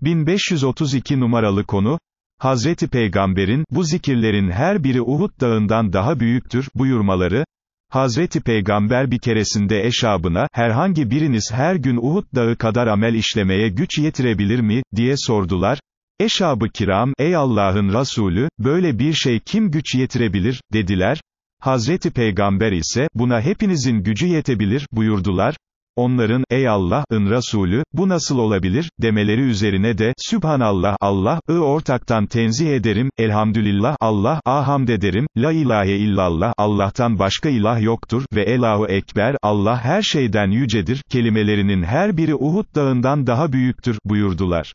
1532 numaralı konu, Hazreti Peygamber'in, bu zikirlerin her biri Uhud dağından daha büyüktür, buyurmaları, Hazreti Peygamber bir keresinde eşabına, herhangi biriniz her gün Uhud dağı kadar amel işlemeye güç yetirebilir mi, diye sordular, eşabı kiram, ey Allah'ın Resulü, böyle bir şey kim güç yetirebilir, dediler, Hazreti Peygamber ise, buna hepinizin gücü yetebilir, buyurdular, onların, ey Allah'ın Resulü, bu nasıl olabilir, demeleri üzerine de, Sübhanallah, Allah'ı ortaktan tenzih ederim, elhamdülillah, Allah, hamd ederim, la ilahe illallah, Allah'tan başka ilah yoktur, ve Elahu Ekber, Allah her şeyden yücedir, kelimelerinin her biri Uhud dağından daha büyüktür, buyurdular.